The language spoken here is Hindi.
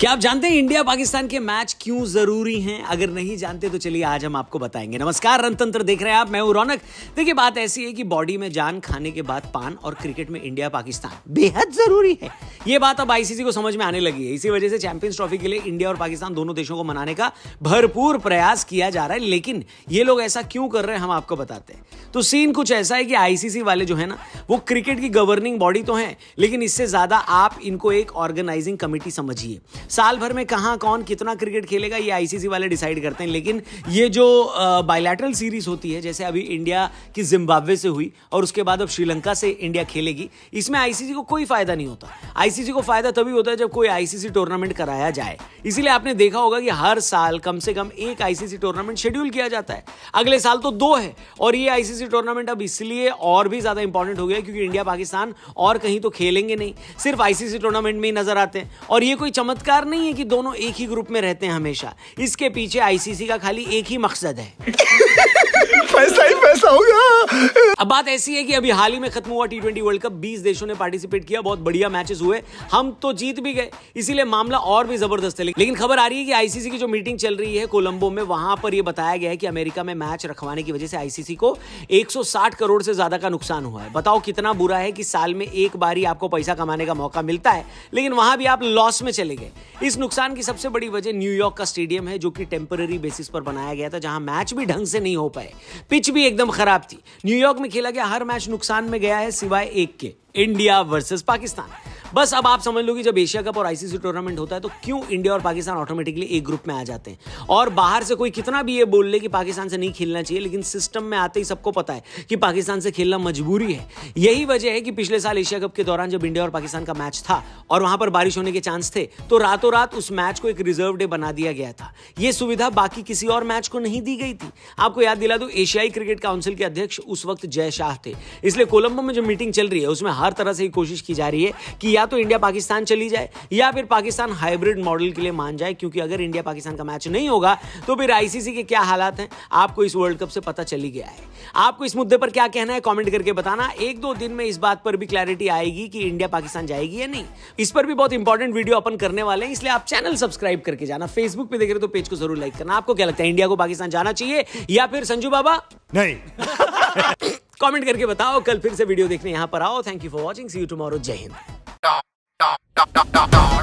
क्या आप जानते हैं इंडिया पाकिस्तान के मैच क्यों जरूरी हैं अगर नहीं जानते तो चलिए आज हम आपको बताएंगे नमस्कार रणतंत्र देख रहे हैं आप मैं हूं रौनक देखिए बात ऐसी है कि बॉडी में जान खाने के बाद पान और क्रिकेट में इंडिया पाकिस्तान बेहद जरूरी है ये बात अब आईसीसी को समझ में आने लगी है इसी वजह से चैंपियंस ट्रॉफी के लिए इंडिया और पाकिस्तान दोनों देशों को मनाने का भरपूर प्रयास किया जा रहा है लेकिन ये लोग ऐसा क्यों कर रहे हैं हम आपको बताते हैं तो सीन कुछ ऐसा है कि आईसीसी वाले जो है ना वो क्रिकेट की गवर्निंग बॉडी तो है लेकिन इससे ज्यादा आप इनको एक ऑर्गेनाइजिंग कमेटी समझिए साल भर में कहाँ कौन कितना क्रिकेट खेलेगा ये आईसीसी वाले डिसाइड करते हैं लेकिन ये जो बायलैटरल सीरीज होती है जैसे अभी इंडिया की जिम्बाब्वे से हुई और उसके बाद अब श्रीलंका से इंडिया खेलेगी इसमें आईसीसी को कोई फायदा नहीं होता आईसीसी को फायदा तभी होता है जब कोई आईसीसी टूर्नामेंट कराया जाए इसीलिए आपने देखा होगा कि हर साल कम से कम एक आईसीसी टूर्नामेंट शेड्यूल किया जाता है अगले साल तो दो है और ये आईसीसी टूर्नामेंट अब इसलिए और भी ज्यादा इंपॉर्टेंट हो गया क्योंकि इंडिया पाकिस्तान और कहीं तो खेलेंगे नहीं सिर्फ आईसीसी टूर्नामेंट में ही नजर आते हैं और ये कोई चमत्कार मजेदार नहीं है कि दोनों एक ही ग्रुप में रहते हैं हमेशा इसके पीछे आईसीसी का खाली एक ही मकसद है फैसला ही फैसला होगा अब बात ऐसी है कि अभी हाल ही में खत्म हुआ टी ट्वेंटी वर्ल्ड कप बीस देशों ने पार्टिसिपेट किया बहुत बढ़िया मैचेस हुए हम तो जीत भी गए इसीलिए मामला और भी जबरदस्त है लेकिन खबर आ रही है कि आईसीसी की जो मीटिंग चल रही है कोलंबो में वहां पर यह बताया गया है कि अमेरिका में मैच रखवाने की वजह से आईसीसी को 160 करोड़ से ज्यादा का नुकसान हुआ है बताओ कितना बुरा है कि साल में एक बार ही आपको पैसा कमाने का मौका मिलता है लेकिन वहां भी आप लॉस में चले गए इस नुकसान की सबसे बड़ी वजह न्यूयॉर्क का स्टेडियम है जो कि टेम्पररी बेसिस पर बनाया गया था जहां मैच भी ढंग से नहीं हो पाए पिच भी एकदम खराब थी न्यूयॉर्क में खेला गया हर मैच नुकसान में गया है सिवाय एक के इंडिया वर्सेस पाकिस्तान बस अब आप समझ लो कि जब एशिया कप और आईसीसी टूर्नामेंट होता है तो क्यों इंडिया और पाकिस्तान ऑटोमेटिकली एक ग्रुप में आ जाते हैं और बाहर से कोई कितना भी ये बोल ले कि पाकिस्तान से नहीं खेलना चाहिए लेकिन सिस्टम में आते ही सबको पता है कि पाकिस्तान से खेलना मजबूरी है यही वजह है कि पिछले साल एशिया कप के दौरान जब इंडिया और पाकिस्तान का मैच था और वहां पर बारिश होने के चांस थे तो रातों रात उस मैच को एक रिजर्व डे बना दिया गया था यह सुविधा बाकी किसी और मैच को नहीं दी गई थी आपको याद दिला दो एशियाई क्रिकेट काउंसिल के अध्यक्ष उस वक्त जय शाह थे इसलिए कोलंबो में जो मीटिंग चल रही है उसमें हर तरह से कोशिश की जा रही है कि या तो इंडिया पाकिस्तान चली जाए या फिर पाकिस्तान हाइब्रिड मॉडल के लिए मान जाए क्योंकि अगर इंडिया पाकिस्तान का मैच नहीं होगा तो फिर आईसीसी के क्या हालात हैं आपको इस वर्ल्ड कप से पता चली गया है आपको इस मुद्दे पर क्या कहना है कमेंट करके बताना एक दो दिन में इस बात पर भी क्लैरिटी आएगी कि इंडिया पाकिस्तान जाएगी या नहीं इस पर भी बहुत इंपॉर्टेंट वीडियो अपन करने वाले हैं इसलिए आप चैनल सब्सक्राइब करके जाना फेसबुक पे देख रहे तो पेज को जरूर लाइक करना आपको क्या लगता है इंडिया को पाकिस्तान जाना चाहिए या फिर संजू बाबा नहीं कमेंट करके बताओ कल फिर से वीडियो देखने यहां पर आओ thank you for watching see you tomorrow जय हिंद Dum, dum, dum, dum, dum.